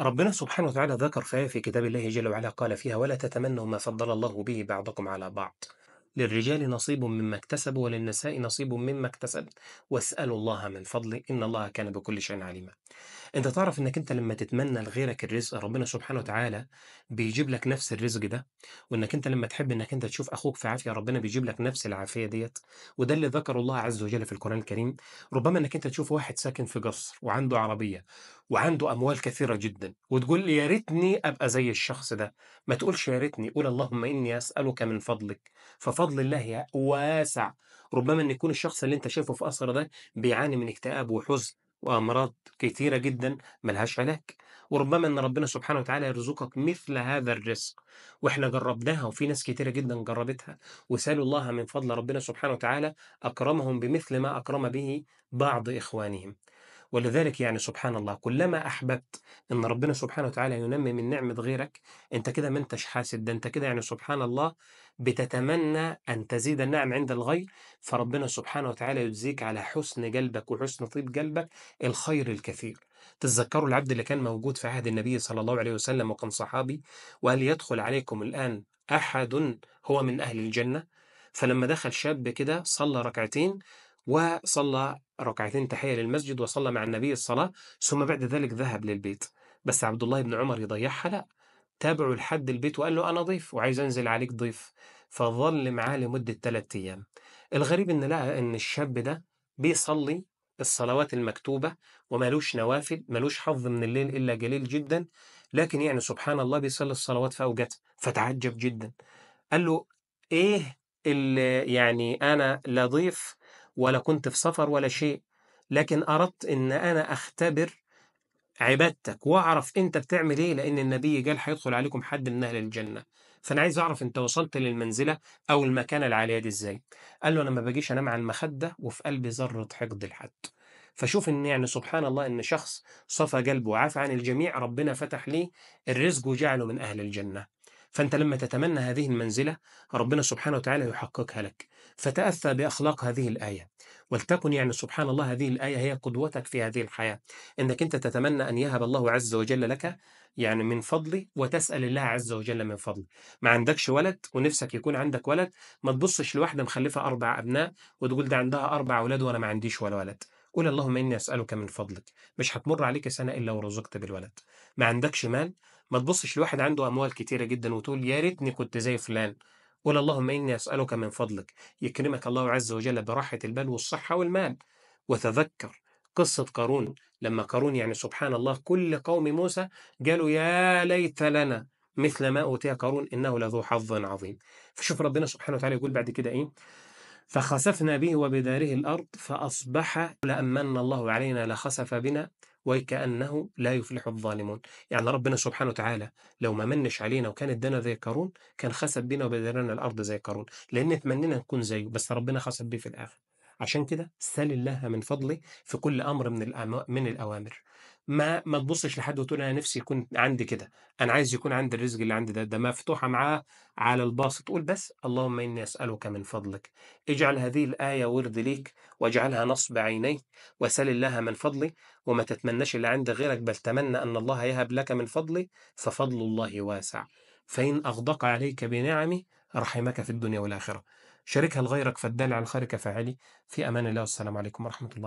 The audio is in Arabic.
ربنا سبحانه وتعالى ذكر فيها آية في كتاب الله جل وعلا قال فيها ولا تتمنوا ما فضل الله به بعضكم على بعض للرجال نصيب مما اكتسبوا وللنساء نصيب مما اكتسب واسألوا الله من فضله إن الله كان بكل شيء عليما انت تعرف انك انت لما تتمنى لغيرك الرزق ربنا سبحانه وتعالى بيجيب لك نفس الرزق ده وانك انت لما تحب انك انت تشوف اخوك في عافيه ربنا بيجيب لك نفس العافيه ديت وده اللي ذكره الله عز وجل في القران الكريم ربما انك انت تشوف واحد ساكن في قصر وعنده عربيه وعنده اموال كثيره جدا وتقول يا ريتني ابقى زي الشخص ده ما تقولش يا ريتني قول اللهم اني اسالك من فضلك ففضل الله واسع ربما ان يكون الشخص اللي انت شايفه في قصر ده بيعاني من اكتئاب وحزن وأمراض كتيرة جدا ملهاش علاج وربما ان ربنا سبحانه وتعالى يرزقك مثل هذا الرزق واحنا جربناها وفي ناس كتيره جدا جربتها وسالوا الله من فضل ربنا سبحانه وتعالى اكرمهم بمثل ما اكرم به بعض اخوانهم ولذلك يعني سبحان الله كلما أحببت أن ربنا سبحانه وتعالى ينمي من نعمة غيرك أنت كده ما أنتش حاسد ده أنت كده يعني سبحان الله بتتمنى أن تزيد النعم عند الغير فربنا سبحانه وتعالى يجزيك على حسن قلبك وحسن طيب قلبك الخير الكثير تتذكروا العبد اللي كان موجود في عهد النبي صلى الله عليه وسلم وكان صحابي وقال يدخل عليكم الآن أحد هو من أهل الجنة فلما دخل شاب كده صلى ركعتين وصلى ركعتين تحية للمسجد وصلى مع النبي الصلاة ثم بعد ذلك ذهب للبيت بس عبد الله بن عمر يضيعها لا تابعه لحد البيت وقال له أنا ضيف وعايز أنزل عليك ضيف فظل معاه لمدة ثلاثة أيام الغريب إن لقى إن الشاب ده بيصلي الصلوات المكتوبة ومالوش نوافل مالوش حظ من الليل إلا قليل جدا لكن يعني سبحان الله بيصلي الصلوات في أوقاتها فتعجب جدا قال له إيه اللي يعني أنا لا ضيف ولا كنت في سفر ولا شيء لكن أردت إن أنا أختبر عبادتك واعرف انت بتعمل ايه لان النبي قال هيدخل عليكم حد من اهل الجنه فانا عايز اعرف انت وصلت للمنزله او المكانه العاليه دي ازاي قال له انا ما باجيش انام على المخده وفي قلبي ذره حقد لحد فشوف ان يعني سبحان الله ان شخص صفى قلبه وعافى عن الجميع ربنا فتح ليه الرزق وجعله من اهل الجنه فأنت لما تتمنى هذه المنزلة ربنا سبحانه وتعالى يحققها لك فتأثى بأخلاق هذه الآية ولتكن يعني سبحان الله هذه الآية هي قدوتك في هذه الحياة إنك أنت تتمنى أن يهب الله عز وجل لك يعني من فضله وتسأل الله عز وجل من فضله ما عندكش ولد ونفسك يكون عندك ولد ما تبصش لواحدة مخلفة أربع أبناء وتقول ده عندها أربع أولاد وأنا ما عنديش ولا ولد قول اللهم إني أسألك من فضلك مش هتمر عليك سنة إلا ورزقت بالولد ما عندكش مال ما تبصش لواحد عنده أموال كتيرة جدا وتقول يا ريتني كنت زي فلان قل اللهم إني أسألك من فضلك يكرمك الله عز وجل براحة البال والصحة والمال وتذكر قصة قارون لما قارون يعني سبحان الله كل قوم موسى قالوا يا ليت لنا مثل ما أوتي قارون إنه لذو حظ عظيم فشوف ربنا سبحانه وتعالى يقول بعد كده إيه فخسفنا به وبداره الأرض فأصبح لأمن الله علينا لخسف بنا وكأنه لا يفلح الظالمون يعني ربنا سبحانه وتعالى لو ما منش علينا وكان ادانا زي قارون كان خسب بنا وبدلنا الأرض زي قارون لأن تمنينا نكون زيه بس ربنا خسب بيه في الآخر عشان كده سل الله من فضله في كل أمر من, من الأوامر ما ما تبصش لحد وتقول انا نفسي يكون عندي كده انا عايز يكون عندي الرزق اللي عندي ده ده مفتوحه معاه على الباص تقول بس اللهم اني اسالك من فضلك اجعل هذه الايه ورد ليك واجعلها نصب عينيك وسل الله من فضلي وما تتمناش اللي عند غيرك بل تمنى ان الله يهب لك من فضلي ففضل الله واسع فان اغدق عليك بنعمي رحمك في الدنيا والاخره شاركها لغيرك فالدال على الخير كفاعلي في امان الله والسلام عليكم ورحمه الله